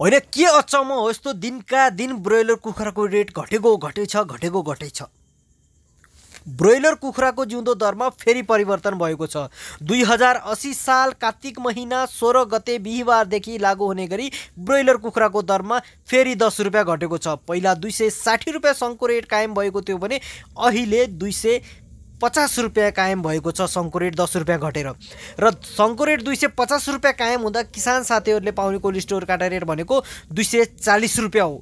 होइन के अचम्म हो यस्तो दिनका दिन ब्रोइलर कुखुराको रेट घटेको घटेछ घटेको घटेछ ब्रोइलर कुखुराको जिउँदो दरमा फेरि परिवर्तन भएको छ दुई हजार असी साल कार्तिक महिना सोह्र गते बिहिबारदेखि लागु हुने गरी ब्रोइलर कुखुराको दरमा फेरि दस रुपियाँ घटेको छ पहिला दुई सय साठी रुपियाँ रेट कायम भएको थियो भने अहिले दुई सय पचास रुपियाँ कायम भएको छ सङ्को रेट दस रुपियाँ घटेर र सङ्को रेट दुई सय पचास रुपियाँ कायम हुँदा किसान साथीहरूले पाउने कोल्ड स्टोर काटा रेट भनेको दुई सय चालिस रुपियाँ हो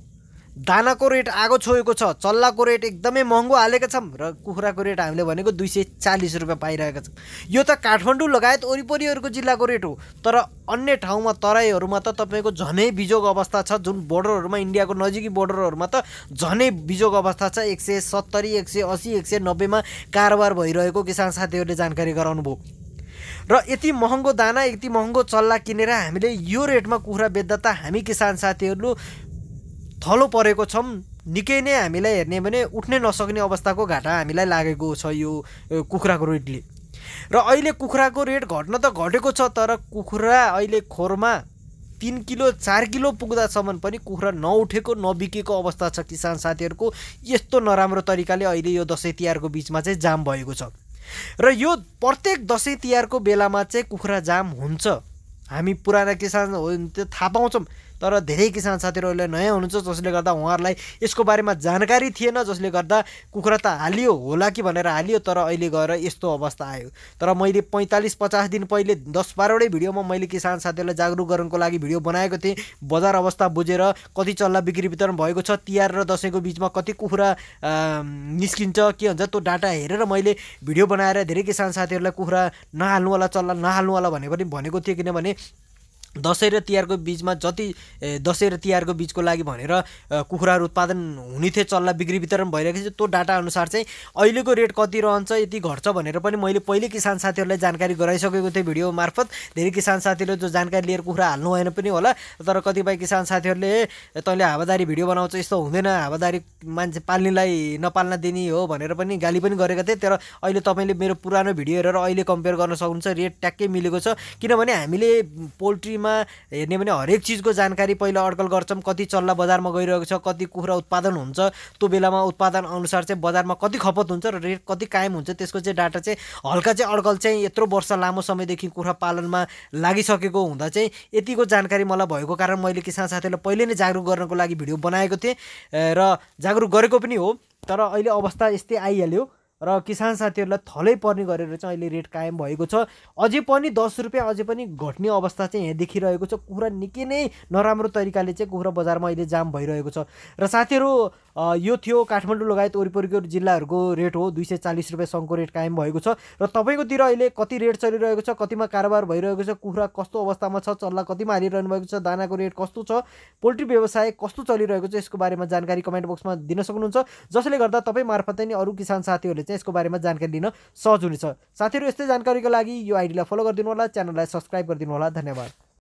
दानाको रेट आगो छोएको छ चल्लाको रेट एकदमै महँगो हालेका छौँ र कुखुराको रेट हामीले भनेको दुई सय चालिस रुपियाँ पाइरहेका छौँ यो त काठमाडौँ लगायत वरिपरिहरूको जिल्लाको रेट हो तर अन्य ठाउँमा तराईहरूमा त तपाईँको झनै बिजोग अवस्था छ जुन बोर्डरहरूमा इन्डियाको नजिकै बोर्डरहरूमा त झनै बिजोग अवस्था छ एक सय सत्तरी एक सय असी एक सय नब्बेमा कारोबार भइरहेको किसान साथीहरूले जानकारी गराउनु भयो र यति महँगो दाना यति महँगो चल्ला किनेर हामीले यो रेटमा कुखुरा बेच्दा त हामी किसान साथीहरू थलो परेको छौँ निकै नै हामीलाई हेर्ने भने उठ्नै नसक्ने अवस्थाको घाटा हामीलाई लागेको छ यो कुखुराको रेटले र अहिले कुखुराको रेट घट्न त घटेको छ तर कुखुरा अहिले खोरमा तिन किलो चार किलो पुग्दासम्म पनि कुखुरा नउठेको नबिकेको अवस्था छ किसान साथीहरूको यस्तो नराम्रो तरिकाले अहिले यो दसैँ तिहारको बिचमा चाहिँ जाम भएको छ र यो प्रत्येक दसैँ तिहारको बेलामा चाहिँ कुखुरा जाम हुन्छ हामी पुराना किसान हो थाहा पाउँछौँ तर धेरै किसान साथीहरूले नयाँ हुनुहुन्छ जसले गर्दा उहाँहरूलाई यसको बारेमा जानकारी थिएन जसले गर्दा कुखुरा त हालियो होला कि भनेर हालियो तर अहिले गएर यस्तो अवस्था आयो तर मैले पैँतालिस पचास दिन पहिले दस बाह्रवटै भिडियोमा मैले किसान साथीहरूलाई जागरुक गर्नुको लागि भिडियो बनाएको थिएँ बजार अवस्था बुझेर कति चल्ला बिक्री वितरण भएको छ तिहार र दसैँको बिचमा कति कुखुरा निस्किन्छ के भन्छ त्यो डाटा हेरेर मैले भिडियो बनाएर धेरै किसान साथीहरूलाई कुखुरा नहाल्नु होला चल्ला नहाल्नु होला भने पनि भनेको थिएँ किनभने दसैँ र तिहारको बिचमा जति दसैँ र तिहारको बिचको लागि भनेर कुखुराहरू उत्पादन हुने थियो चल्ला बिक्री वितरण भइरहेको थियो त्यो डाटा अनुसार चाहिँ अहिलेको रेट कति रहन्छ यति घट्छ भनेर पनि मैले पहिले किसान साथीहरूलाई जानकारी गराइसकेको थिएँ भिडियो मार्फत धेरै किसान साथीहरूले जो जानकारी लिएर कुखुरा हाल्नु भएन पनि होला तर कतिपय किसान साथीहरूले तैँले हावादारी भिडियो बनाउँछ यस्तो हुँदैन हावादारी मान्छे पाल्नेलाई नपाल्न दिने हो भनेर पनि गाली पनि गरेका थिएँ तर अहिले तपाईँले मेरो पुरानो भिडियो हेरेर अहिले कम्पेयर गर्न सक्नुहुन्छ रेट ट्याक्कै मिलेको छ किनभने हामीले पोल्ट्रीमा बजारमा हेर्ने भने हरेक चिजको जानकारी पहिला अड्कल गर्छौँ कति चल्ला बजारमा गइरहेको छ कति कुखुरा उत्पादन हुन्छ त्यो बेलामा उत्पादन अनुसार चाहिँ बजारमा कति खपत हुन्छ र रेट कति कायम हुन्छ त्यसको चाहिँ डाटा चाहिँ हल्का चाहिँ अड्कल चाहिँ यत्रो वर्ष लामो समयदेखि कुखुरा पालनमा लागिसकेको हुँदा चाहिँ यतिको जानकारी मलाई भएको कारण मैले किसान साथीहरूलाई पहिले नै जागरुक गर्नको लागि भिडियो बनाएको थिएँ र जागरुक गरेको पनि हो तर अहिले अवस्था यस्तै आइहाल्यो र किसान साथीहरूलाई थलै पर्ने गरेर चाहिँ अहिले रेट कायम भएको छ अझै पनि दस रुपियाँ अझै पनि घट्ने अवस्था चाहिँ यहाँ देखिरहेको छ कुखुरा निकै नै नराम्रो तरिकाले चाहिँ कुखुरा बजारमा अहिले जाम भइरहेको छ र साथीहरू यो थियो काठमाडौँ लगायत वरिपरिको जिल्लाहरूको रेट हो दुई सय चालिस रुपियाँ सङ्घको रेट कायम भएको छ र तपाईँकोतिर अहिले कति रेट चलिरहेको छ कतिमा कारोबार भइरहेको छ कुखुरा कस्तो अवस्थामा छ चल्ला कतिमा हालिरहनु भएको छ दानाको रेट कस्तो छ पोल्ट्री व्यवसाय कस्तो चलिरहेको छ यसको बारेमा जानकारी कमेन्ट बक्समा दिन सक्नुहुन्छ जसले गर्दा तपाईँ मार्फत नै अरू किसान साथीहरूले चाहिँ यसको बारेमा जानकारी लिन सहज हुनेछ साथीहरू यस्तै जानकारीको लागि यो आइडीलाई फलो गरिदिनु होला च्यानललाई सब्सक्राइब गरिदिनु होला धन्यवाद